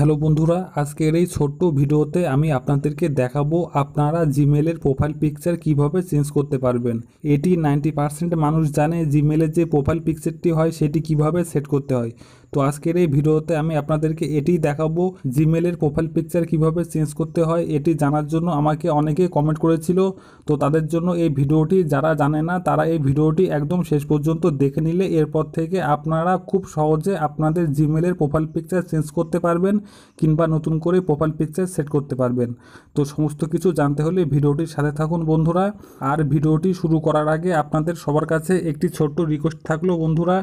hello বন্ধুরা আজকের এই ছোট্ট ভিডিওতে আমি আপনাদেরকে দেখাবো আপনারা জিমেলের প্রোফাইল পিকচার কিভাবে চেঞ্জ করতে পারবেন এটি নাইনটি পার্সেন্ট মানুষ জানে জিমেলের যে প্রোফাইল পিকচারটি হয় সেটি কিভাবে সেট করতে হয় তো আজকের এই ভিডিওতে আমি আপনাদেরকে এটি দেখাবো জিমেলের প্রোফাইল পিকচার কিভাবে চেঞ্জ করতে হয় এটি জানার জন্য আমাকে অনেকে কমেন্ট করেছিল তো তাদের জন্য এই ভিডিওটি যারা জানে না তারা এই ভিডিওটি একদম শেষ পর্যন্ত দেখে নিলে এরপর থেকে আপনারা খুব সহজে আপনাদের জিমেলের প্রোফাইল পিকচার চেঞ্জ করতে পারবেন কিংবা নতুন করে প্রোফাইল পিকচার সেট করতে পারবেন তো সমস্ত কিছু জানতে হলে ভিডিওটির সাথে থাকুন বন্ধুরা আর ভিডিওটি শুরু করার আগে আপনাদের সবার কাছে একটি ছোট্ট রিকোয়েস্ট থাকলো বন্ধুরা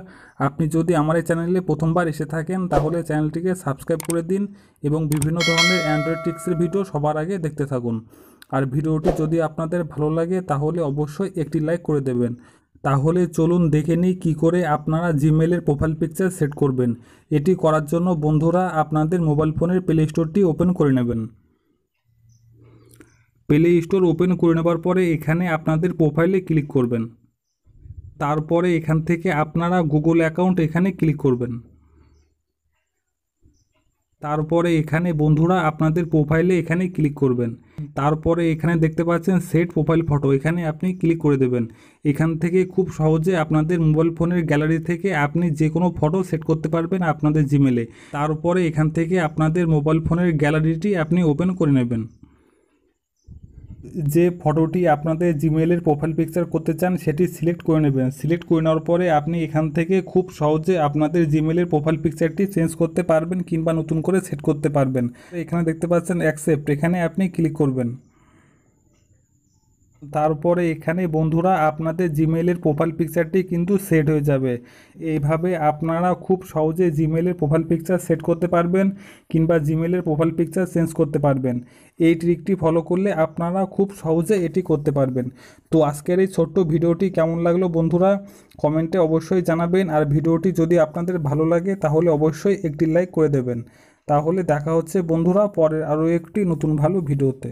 আপনি যদি আমার এই চ্যানেলে প্রথম প্রথমবার এসে থাকেন তাহলে চ্যানেলটিকে সাবস্ক্রাইব করে দিন এবং বিভিন্ন ধরনের অ্যান্ড্রয়েড টিক্সের ভিডিও সবার আগে দেখতে থাকুন আর ভিডিওটি যদি আপনাদের ভালো লাগে তাহলে অবশ্যই একটি লাইক করে দেবেন তাহলে চলুন দেখে নিই কী করে আপনারা জিমেলের প্রোফাইল পিকচার সেট করবেন এটি করার জন্য বন্ধুরা আপনাদের মোবাইল ফোনের প্লে স্টোরটি ওপেন করে নেবেন প্লে স্টোর ওপেন করে নেবার পরে এখানে আপনাদের প্রোফাইলে ক্লিক করবেন তারপরে এখান থেকে আপনারা গুগল অ্যাকাউন্ট এখানে ক্লিক করবেন তারপরে এখানে বন্ধুরা আপনাদের প্রোফাইলে এখানে ক্লিক করবেন তারপরে এখানে দেখতে পাচ্ছেন সেট প্রোফাইল ফটো এখানে আপনি ক্লিক করে দেবেন এখান থেকে খুব সহজে আপনাদের মোবাইল ফোনের গ্যালারি থেকে আপনি যে কোনো ফটো সেট করতে পারবেন আপনাদের জিমেলে তারপরে এখান থেকে আপনাদের মোবাইল ফোনের গ্যালারিটি আপনি ওপেন করে নেবেন যে ফটোটি আপনাদের জিমেলের প্রোফাইল পিকচার করতে চান সেটি সিলেক্ট করে নেবেন সিলেক্ট করে নেওয়ার পরে আপনি এখান থেকে খুব সহজে আপনাদের জিমেলের প্রোফাইল পিকচারটি চেঞ্জ করতে পারবেন কিংবা নতুন করে সেট করতে পারবেন এখানে দেখতে পাচ্ছেন অ্যাকসেপ্ট এখানে আপনি ক্লিক করবেন তারপরে এখানে বন্ধুরা আপনাদের জিমেলের প্রোফাইল পিকচারটি কিন্তু সেট হয়ে যাবে এইভাবে আপনারা খুব সহজে জিমেলের প্রোফাইল পিকচার সেট করতে পারবেন কিংবা জিমেলের প্রোফাইল পিকচার চেঞ্জ করতে পারবেন এই ট্রিকটি ফলো করলে আপনারা খুব সহজে এটি করতে পারবেন তো আজকের এই ছোট্ট ভিডিওটি কেমন লাগলো বন্ধুরা কমেন্টে অবশ্যই জানাবেন আর ভিডিওটি যদি আপনাদের ভালো লাগে তাহলে অবশ্যই একটি লাইক করে দেবেন তাহলে দেখা হচ্ছে বন্ধুরা পরের আরও একটি নতুন ভালো ভিডিওতে